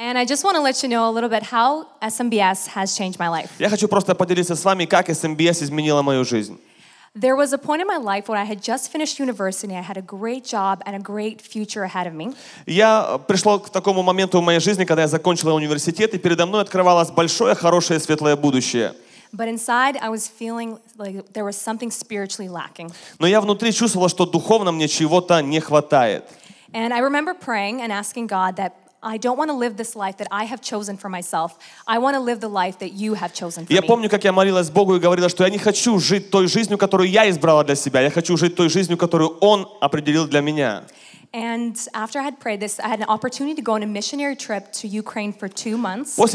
And I just want to let you know a little bit how SMBS has changed my life. Я хочу просто поделиться с вами, как SMBS изменила мою жизнь. There was a point in my life when I had just finished university, I had a great job and a great future ahead of me. Я пришел к такому моменту в моей жизни, когда я закончила университет, и передо мной открывалось большое, хорошее, светлое будущее. But inside I was feeling like there was something spiritually lacking. Но я внутри чувствовала, что духовно мне чего-то не хватает. And I remember praying and asking God that I don't want to live this life that I have chosen for myself. I want to live the life that you have chosen for me. Я помню, как я молилась Богу и говорила, что я не хочу жить той жизнью, которую я избрала для себя. Я хочу жить той жизнью, которую Он определил для меня. После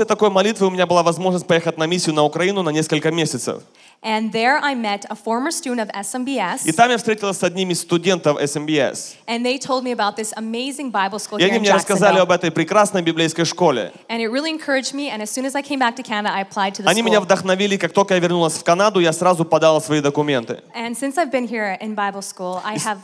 такой молитвы у меня была возможность поехать на миссию на Украину на несколько месяцев. And there I met a former student of SMBS. И там я встретилась с одним из студентов SMBS. And they told me about this amazing Bible school here in Jacksonville. И они мне рассказали об этой прекрасной библейской школе. And it really encouraged me. And as soon as I came back to Canada, I applied to the school. Они меня вдохновили, как только я вернулась в Канаду, я сразу подала свои документы. And since I've been here in Bible school, I have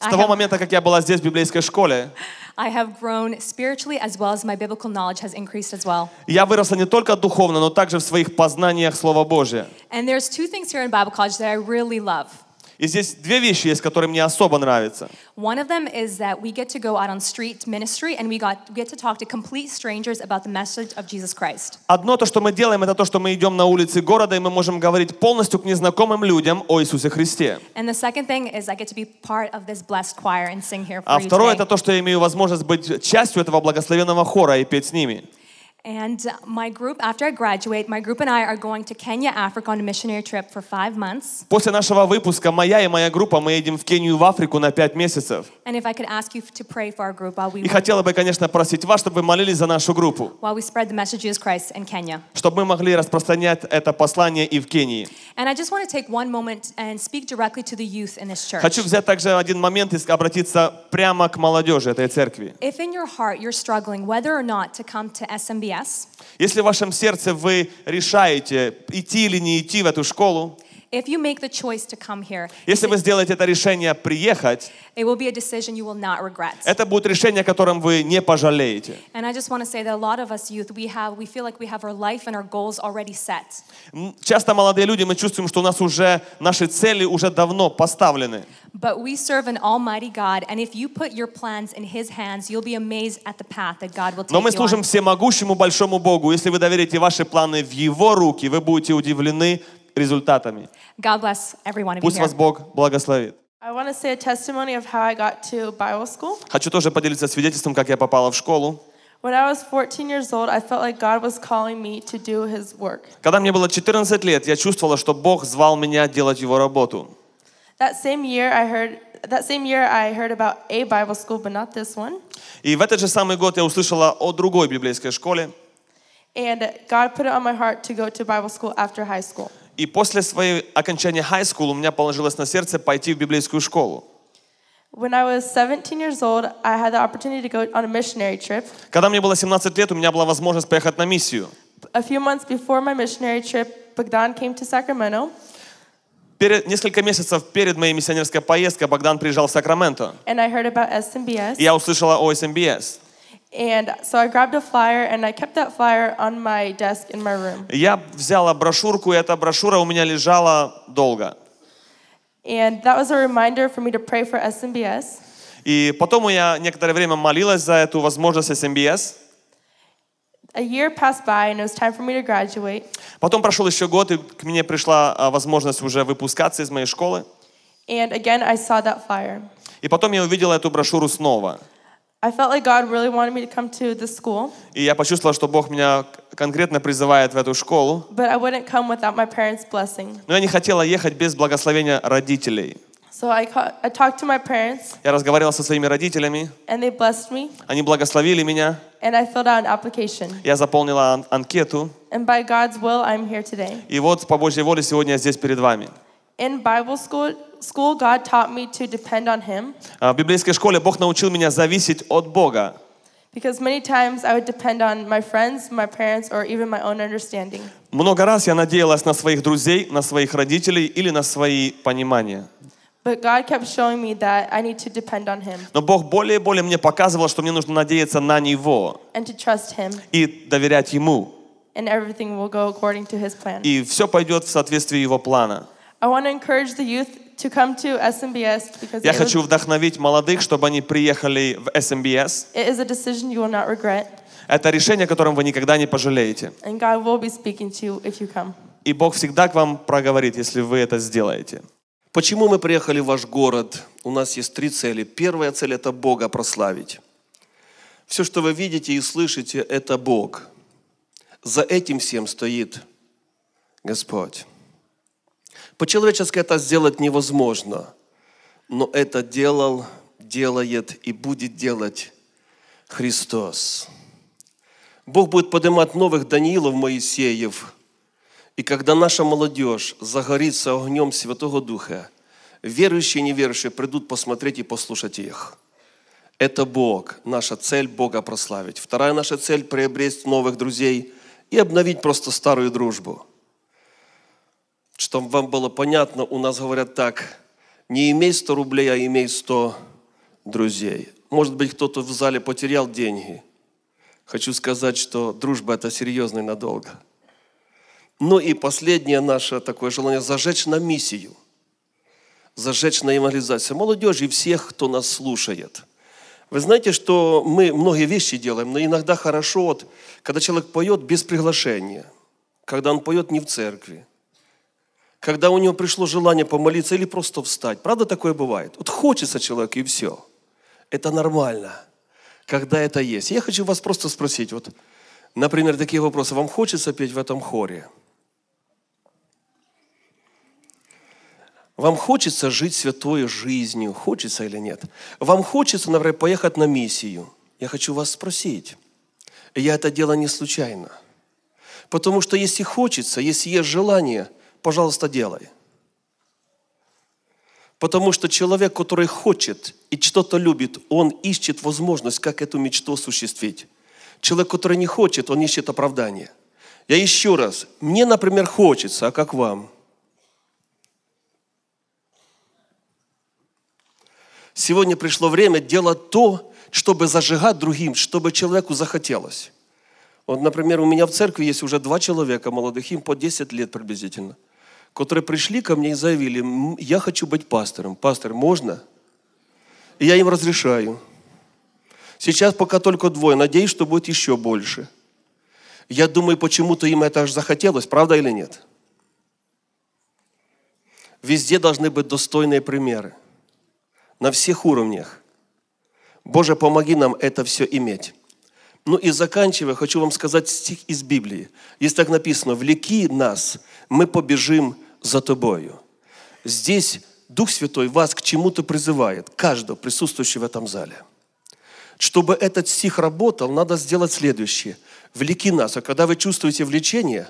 с I того have, момента, как я была здесь в библейской школе, I have grown spiritually as well as my biblical knowledge has increased as well. Я выросла не только духовно, но также в своих познаниях Слова Божия. And there's two things here in Bible college that I really love. И здесь две вещи есть, которые мне особо нравятся. One of them is that we get to go out on street ministry and we got, get to talk to complete strangers about the message of Jesus Christ. Одно то, что мы делаем, это то, что мы идем на улицы города и мы можем говорить полностью к незнакомым людям о Иисусе Христе. And the second thing is I get to be part of this blessed choir and sing here for А второе это то, что я имею возможность быть частью этого благословенного хора и петь с ними. And my group, after I graduate, my group and I are going to Kenya, Africa on a missionary trip for five months. После нашего выпуска моя и моя группа мы едем в Кению в Африку на пять месяцев. And if I could ask you to pray for our group while we. И хотела бы, конечно, просить вас, чтобы вы молились за нашу группу. While we spread the message of Christ in Kenya. Чтобы мы могли распространять это послание и в Кении. And I just want to take one moment and speak directly to the youth in this church. Хочу взять также один момент и обратиться прямо к молодежи этой церкви. If in your heart you're struggling whether or not to come to SMBF yes. Если в вашем сердце вы решаете, идти или не идти в эту школу, If you make the choice to come here, Если вы сделаете это решение приехать, it will be a decision you will not regret. это будет решение, о котором вы не пожалеете. And I just want to say that a lot of us youth, we have, we feel like we have our life and our goals already set. Часто молодые люди, мы чувствуем, что у нас уже наши цели уже давно поставлены. But we serve an almighty God, and if you put your plans in His hands, you'll be amazed at the path that God will take Но мы служим всемогущему большому Богу. Если вы доверите ваши планы в Его руки, вы будете удивлены результатами. God bless every one of Пусть you вас here. Бог благословит. I want to say a testimony of how I got to Bible school. Хочу тоже поделиться свидетельством, как я попала в школу. When I was 14 years old, I felt like God was calling me to do His work. Когда мне было 14 лет, я чувствовала, что Бог звал меня делать Его работу. That same year, I heard that same year I heard about a Bible school, but not this one. И в этот же самый год я услышала о другой библейской школе. And God put it on my heart to go to Bible school after high school. И после своего окончания high school у меня положилось на сердце пойти в библейскую школу. When I was 17 years old, I had the opportunity to go on a missionary trip. Когда мне было 17 лет, у меня была возможность поехать на миссию. A few months before my missionary trip, Bogdan came to Sacramento. Перед, несколько месяцев перед моей миссионерской поездкой Богдан приезжал в Сакраменто. And I heard about SMBS. И я услышала о SMBS. And so I grabbed a flyer and I kept that flyer on my desk in my room. Я взяла брошюрку, и эта брошюра у меня лежала долго. And that was a reminder for me to pray for SMBS. И потом я некоторое время молилась за эту возможность SMBS. A year passed by and it was time for me to graduate. Потом прошел еще год, и к мне пришла а, возможность уже выпускаться из моей школы. And again I saw that flyer. И потом я увидела эту брошюру снова. I felt like God really wanted me to come to this school. И я почувствовала, что Бог меня конкретно призывает в эту школу. But I wouldn't come without my parents' blessing. Но я не хотела ехать без благословения родителей. So I, I talked to my parents. Я разговаривала со своими родителями. And they blessed me. Они благословили меня. And I filled out an application. Я заполнила ан анкету. And by God's will, I'm here today. И вот по Божьей воле сегодня я здесь перед вами. In Bible school, school, God taught me to depend on Him. В библейской школе Бог научил меня зависеть от Бога. Because many times I would depend on my friends, my parents, or even my own understanding. Много раз я надеялась на своих друзей, на своих родителей или на свои понимания. But God kept showing me that I need to depend on Him. Но Бог более и более мне показывал, что мне нужно надеяться на Него. And to trust Him. И доверять Ему. And everything will go according to His plan. И все пойдет в соответствии Его плана. I want to encourage the youth to come to SMBS because Я хочу вдохновить молодых, чтобы они приехали в SMBS. It is a decision you will not regret. Это решение, которым вы никогда не пожалеете. And God will be speaking to you if you come. И Бог всегда к вам проговорит, если вы это сделаете. Почему мы приехали в ваш город? У нас есть три цели. Первая цель – это Бога прославить. Все, что вы видите и слышите, это Бог. За этим всем стоит Господь. По-человечески это сделать невозможно, но это делал, делает и будет делать Христос. Бог будет поднимать новых Даниилов, Моисеев. И когда наша молодежь загорится огнем Святого Духа, верующие и неверующие придут посмотреть и послушать их. Это Бог, наша цель Бога прославить. Вторая наша цель – приобрести новых друзей и обновить просто старую дружбу – чтобы вам было понятно, у нас говорят так, не имей 100 рублей, а имей 100 друзей. Может быть, кто-то в зале потерял деньги. Хочу сказать, что дружба – это серьезно и надолго. Ну и последнее наше такое желание – зажечь на миссию, зажечь на евангелизацию молодежи и всех, кто нас слушает – вы знаете, что мы многие вещи делаем, но иногда хорошо, вот, когда человек поет без приглашения, когда он поет не в церкви, когда у него пришло желание помолиться или просто встать. Правда такое бывает? Вот хочется человеку и все. Это нормально, когда это есть. Я хочу вас просто спросить, вот, например, такие вопросы. Вам хочется петь в этом хоре? Вам хочется жить святой жизнью? Хочется или нет? Вам хочется, например, поехать на миссию? Я хочу вас спросить. Я это дело не случайно. Потому что если хочется, если есть желание – пожалуйста, делай. Потому что человек, который хочет и что-то любит, он ищет возможность, как эту мечту осуществить. Человек, который не хочет, он ищет оправдание. Я еще раз, мне, например, хочется, а как вам? Сегодня пришло время делать то, чтобы зажигать другим, чтобы человеку захотелось. Вот, например, у меня в церкви есть уже два человека молодых, им по 10 лет приблизительно – которые пришли ко мне и заявили, я хочу быть пастором. Пастор, можно? И я им разрешаю. Сейчас пока только двое, надеюсь, что будет еще больше. Я думаю, почему-то им это аж захотелось, правда или нет? Везде должны быть достойные примеры. На всех уровнях. Боже, помоги нам это все иметь. Ну и заканчивая, хочу вам сказать стих из Библии. Есть так написано, «Влеки нас, мы побежим за тобою». Здесь Дух Святой вас к чему-то призывает, каждого присутствующего в этом зале. Чтобы этот стих работал, надо сделать следующее. «Влеки нас». А когда вы чувствуете влечение,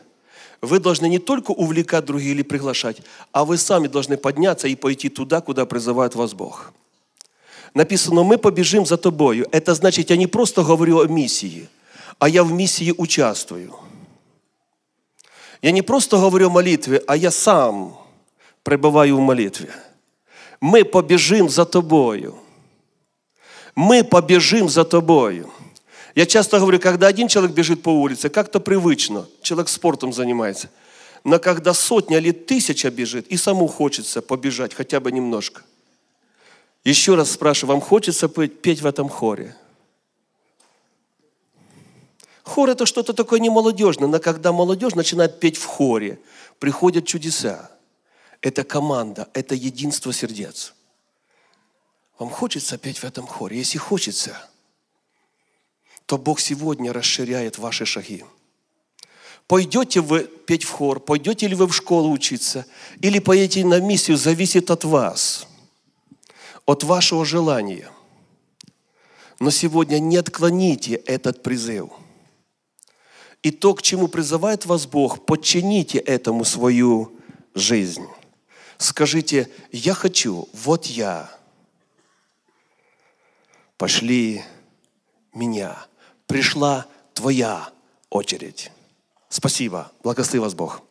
вы должны не только увлекать других или приглашать, а вы сами должны подняться и пойти туда, куда призывает вас Бог написано, мы побежим за тобою. Это значит, я не просто говорю о миссии, а я в миссии участвую. Я не просто говорю о молитве, а я сам пребываю в молитве. Мы побежим за тобою. Мы побежим за тобою. Я часто говорю, когда один человек бежит по улице, как-то привычно, человек спортом занимается. Но когда сотня или тысяча бежит, и саму хочется побежать хотя бы немножко – еще раз спрашиваю, вам хочется петь, петь в этом хоре? Хор – это что-то такое не молодежное, но когда молодежь начинает петь в хоре, приходят чудеса. Это команда, это единство сердец. Вам хочется петь в этом хоре? Если хочется, то Бог сегодня расширяет ваши шаги. Пойдете вы петь в хор, пойдете ли вы в школу учиться, или поедете на миссию, зависит от вас – от вашего желания. Но сегодня не отклоните этот призыв. И то, к чему призывает вас Бог, подчините этому свою жизнь. Скажите, я хочу, вот я. Пошли меня. Пришла твоя очередь. Спасибо. Благослови вас Бог.